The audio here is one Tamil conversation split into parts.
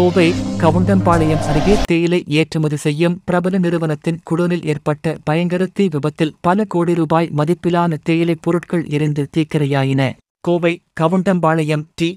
கோவை கவுண்டம்பாளையம் அருகே தேயிலை ஏற்றுமதி செய்யும் பிரபல நிறுவனத்தின் குடோனில் ஏற்பட்ட பயங்கர தீ விபத்தில் பல கோடி ரூபாய் மதிப்பிலான தேயிலை பொருட்கள் எரிந்து தீக்கிரையாயின கோவை கவுண்டம்பாளையம் டி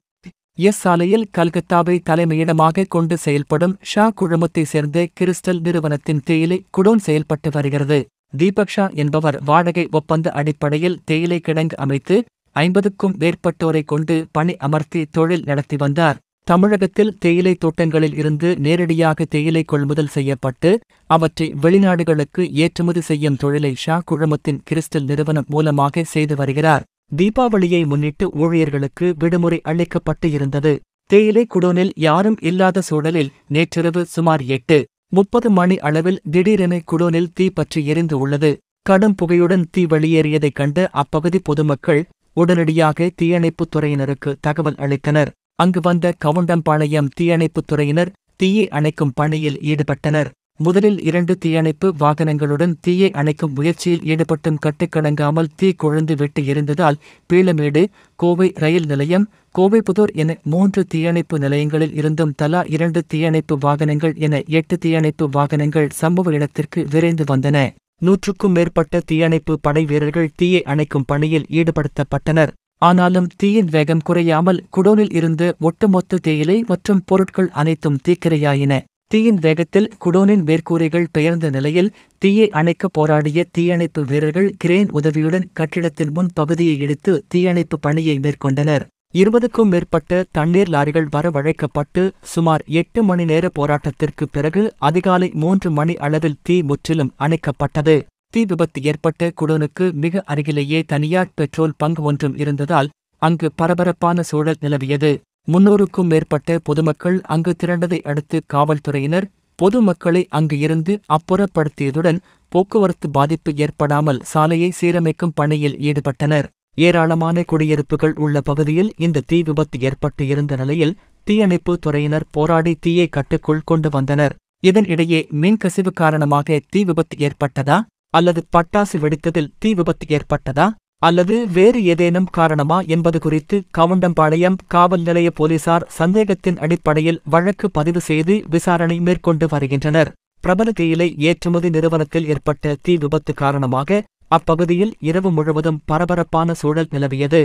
எஸ் சாலையில் கல்கத்தாவை தலைமையிடமாக கொண்டு செயல்படும் ஷா குழுமத்தைச் சேர்ந்த கிறிஸ்டல் நிறுவனத்தின் தேயிலை குடோன் செயல்பட்டு வருகிறது தீபக் ஷா என்பவர் வாடகை ஒப்பந்த அடிப்படையில் தேயிலை கிடங்கு அமைத்து ஐம்பதுக்கும் மேற்பட்டோரை கொண்டு பணி அமர்த்தி தொழில் நடத்தி வந்தார் தமிழகத்தில் தேயிலை தோட்டங்களில் இருந்து நேரடியாக தேயிலை கொள்முதல் செய்யப்பட்டு அவற்றை வெளிநாடுகளுக்கு ஏற்றுமதி செய்யும் தொழிலை ஷா குழுமத்தின் கிறிஸ்டல் நிறுவனம் மூலமாக செய்து வருகிறார் தீபாவளியை முன்னிட்டு ஊழியர்களுக்கு விடுமுறை அளிக்கப்பட்டு இருந்தது தேயிலை குடோனில் யாரும் இல்லாத சூழலில் நேற்றிரவு சுமார் எட்டு முப்பது மணி அளவில் திடீரென குடோனில் தீ பற்றி எரிந்து உள்ளது கடும் புகையுடன் தீ வெளியேறியதைக் கண்டு அப்பகுதி பொதுமக்கள் உடனடியாக தீயணைப்புத் துறையினருக்கு தகவல் அளித்தனர் அங்கு வந்த கவுண்டம்பாளையம் தீயணைப்புத் துறையினர் தீயை அணைக்கும் பணியில் ஈடுபட்டனர் முதலில் இரண்டு தீயணைப்பு வாகனங்களுடன் தீயை அணைக்கும் முயற்சியில் ஈடுபட்டும் கட்டுக்கடங்காமல் தீ கொழுந்து விட்டு இருந்ததால் பீளமேடு கோவை ரயில் நிலையம் கோவைபுதூர் என மூன்று தீயணைப்பு நிலையங்களில் இருந்தும் தலா இரண்டு தீயணைப்பு வாகனங்கள் என எட்டு தீயணைப்பு வாகனங்கள் சம்பவ இடத்திற்கு விரைந்து வந்தன நூற்றுக்கும் மேற்பட்ட தீயணைப்பு படை வீரர்கள் தீயை அணைக்கும் பணியில் ஈடுபடுத்தப்பட்டனர் ஆனாலும் தீயின் வேகம் குறையாமல் குடோனில் இருந்து ஒட்டுமொத்த தேயிலை மற்றும் பொருட்கள் அனைத்தும் தீக்கிரையாயின தீயின் வேகத்தில் குடோனின் மேற்கூரைகள் பெயர்ந்த நிலையில் தீயை அணைக்க போராடிய தீயணைப்பு வீரர்கள் கிரேன் உதவியுடன் கட்டிடத்தின் முன் பகுதியை எடுத்து தீயணைப்பு பணியை மேற்கொண்டனர் இருபதுக்கும் மேற்பட்ட தண்ணீர் லாரிகள் வரவழைக்கப்பட்டு சுமார் எட்டு மணி நேர போராட்டத்திற்கு பிறகு அதிகாலை மூன்று மணி அளவில் தீ முற்றிலும் அணைக்கப்பட்டது தீ விபத்து ஏற்பட்ட குடோனுக்கு மிக அருகிலேயே தனியார் பெட்ரோல் பங்கு ஒன்றும் இருந்ததால் அங்கு பரபரப்பான சூழல் நிலவியது முன்னூறுக்கும் மேற்பட்ட பொதுமக்கள் அங்கு திரண்டதை அடுத்து காவல்துறையினர் பொதுமக்களை அங்கு இருந்து அப்புறப்படுத்தியதுடன் போக்குவரத்து பாதிப்பு ஏற்படாமல் சாலையை சீரமைக்கும் பணியில் ஈடுபட்டனர் ஏராளமான குடியிருப்புகள் உள்ள பகுதியில் இந்த தீ விபத்து ஏற்பட்டு இருந்த நிலையில் தீயணைப்பு துறையினர் போராடி தீயை கட்டுக்குள் கொண்டு வந்தனர் இதனிடையே கசிவு காரணமாக தீ விபத்து ஏற்பட்டதா அல்லது பட்டாசு வெடித்ததில் தீ விபத்து ஏற்பட்டதா அல்லது வேறு ஏதேனும் காரணமா என்பது குறித்து கவுண்டம்பாளையம் காவல் நிலைய போலீசார் சந்தேகத்தின் அடிப்படையில் வழக்கு பதிவு செய்து விசாரணை மேற்கொண்டு வருகின்றனர் பிரபல தேயிலை ஏற்றுமதி நிறுவனத்தில் ஏற்பட்ட தீ விபத்து காரணமாக அப்பகுதியில் இரவு முழுவதும் பரபரப்பான சூழல் நிலவியது